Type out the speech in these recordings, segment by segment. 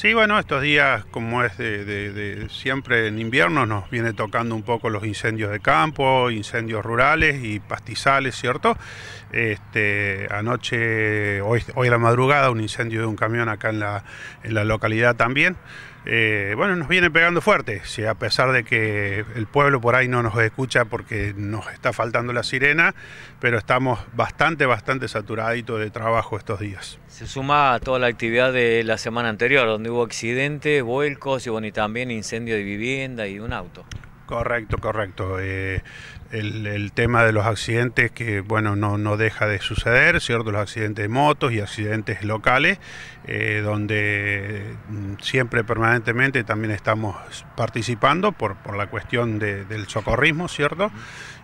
Sí, bueno, estos días, como es de, siempre en invierno, nos viene tocando un poco los incendios de campo, incendios rurales y pastizales, ¿cierto? Este, anoche, hoy, hoy a la madrugada, un incendio de un camión acá en la, en la localidad también. Eh, bueno, nos viene pegando fuerte, a pesar de que el pueblo por ahí no nos escucha porque nos está faltando la sirena, pero estamos bastante, bastante saturaditos de trabajo estos días. Se suma a toda la actividad de la semana anterior, donde hubo accidentes, vuelcos y, también incendio de vivienda y un auto. Correcto, correcto. Eh, el, tema de los accidentes que, bueno, no, deja de suceder, ¿cierto? Los accidentes de motos y accidentes locales, eh, donde mm, siempre permanentemente también estamos participando por, la cuestión del socorrismo, ¿cierto?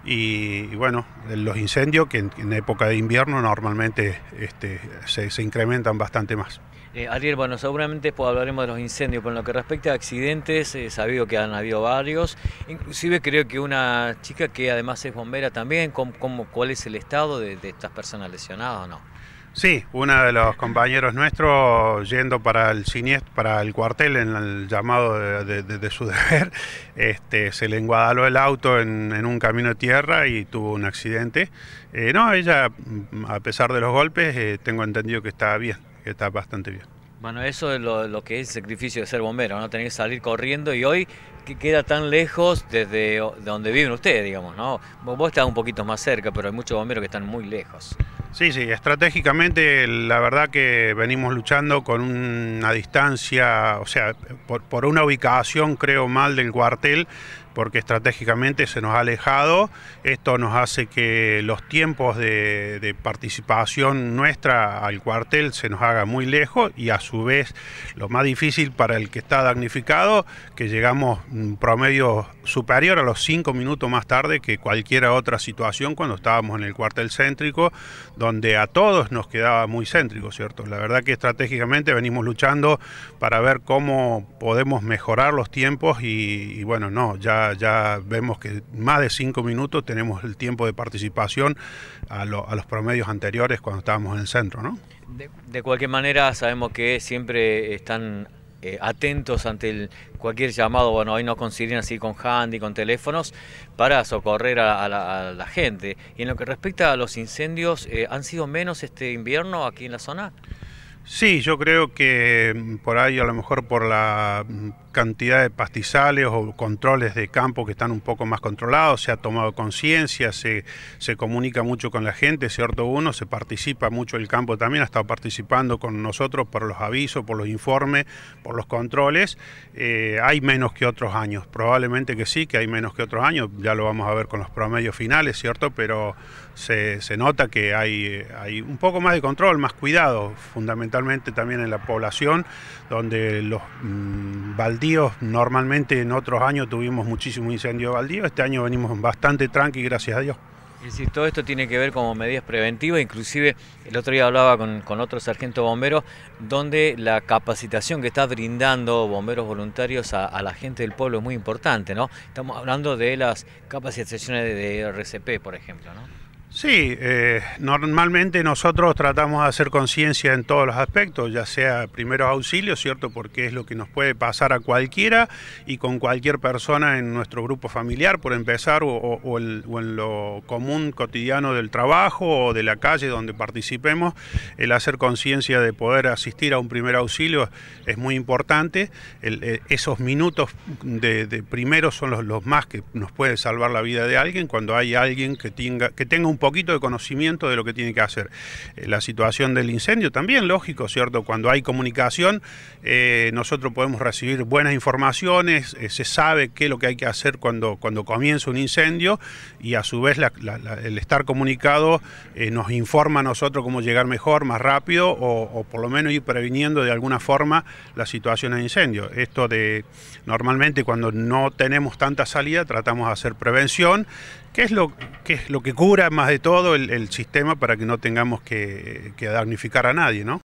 Y, bueno, los incendios que en, época de invierno normalmente este, se, se incrementan bastante más. Eh, Ariel, bueno, seguramente después pues, hablaremos de los incendios, pero lo que respecta a accidentes, he eh, sabido que han habido varios, inclusive creo que una chica que además es bombera también, ¿cómo, cuál es el estado de, estas personas lesionadas o no? Sí, uno de los compañeros nuestros yendo para el para el cuartel en el llamado de, su deber, este, se le enguadaló el auto en, un camino de tierra y tuvo un accidente. Eh, no, ella, a pesar de los golpes, tengo entendido que está bien está bastante bien. Bueno, eso es lo, que es el sacrificio de ser bombero, ¿no? Tener que salir corriendo y hoy que queda tan lejos desde donde viven ustedes, digamos, ¿no? Vos estás un poquito más cerca, pero hay muchos bomberos que están muy lejos. Sí, sí, estratégicamente la verdad que venimos luchando con una distancia, o sea, por una ubicación creo mal del cuartel, porque estratégicamente se nos ha alejado. Esto nos hace que los tiempos de, participación nuestra al cuartel se nos haga muy lejos y a su vez lo más difícil para el que está damnificado, que llegamos un promedio superior a los cinco minutos más tarde que cualquier otra situación cuando estábamos en el cuartel céntrico, donde a todos nos quedaba muy céntrico, ¿cierto? La verdad que estratégicamente venimos luchando para ver cómo podemos mejorar los tiempos y bueno, no, ya ya, vemos que más de cinco minutos tenemos el tiempo de participación a, los promedios anteriores cuando estábamos en el centro. ¿no? De, cualquier manera, sabemos que siempre están eh, atentos ante cualquier llamado, bueno, hoy nos consiguen así con handy, con teléfonos, para socorrer a, la, gente. Y en lo que respecta a los incendios, eh, ¿han sido menos este invierno aquí en la zona? Sí, yo creo que mm, por ahí a lo mejor por la mm, cantidad de pastizales o controles de campo que están un poco más controlados, se ha tomado conciencia, se, se, comunica mucho con la gente, ¿cierto? Uno se participa mucho el campo también, ha estado participando con nosotros por los avisos, por los informes, por los controles. Eh, hay menos que otros años, probablemente que sí, que hay menos que otros años, ya lo vamos a ver con los promedios finales, ¿cierto? Pero se, nota que hay, hay un poco más de control, más cuidado, fundamentalmente también en la población, donde los mm, normalmente en otros años tuvimos muchísimo incendio de baldío, este año venimos bastante tranqui, gracias a Dios. Es decir, todo esto tiene que ver como medidas preventivas, inclusive el otro día hablaba con, con otro sargento bombero, donde la capacitación que está brindando bomberos voluntarios a, a, la gente del pueblo es muy importante, ¿no? Estamos hablando de las capacitaciones de RCP, por ejemplo, ¿no? Sí, eh, normalmente nosotros tratamos de hacer conciencia en todos los aspectos, ya sea primeros auxilios, ¿cierto? Porque es lo que nos puede pasar a cualquiera y con cualquier persona en nuestro grupo familiar, por empezar, o, en lo común cotidiano del trabajo o de la calle donde participemos, el hacer conciencia de poder asistir a un primer auxilio es muy importante. Eh, esos minutos de, primero son los, los, más que nos puede salvar la vida de alguien cuando hay alguien que tenga, que tenga un poquito de conocimiento de lo que tiene que hacer. Eh, la situación del incendio también, lógico, ¿cierto? Cuando hay comunicación, eh, nosotros podemos recibir buenas informaciones, eh, se sabe qué es lo que hay que hacer cuando, cuando comienza un incendio y a su vez el estar comunicado nos informa a nosotros cómo llegar mejor, más rápido o, o por lo menos ir previniendo de alguna forma la situación de incendio. Esto de normalmente cuando no tenemos tanta salida tratamos de hacer prevención ¿Qué es lo, es lo que cura más de todo el, sistema para que no tengamos que, que, damnificar a nadie, no?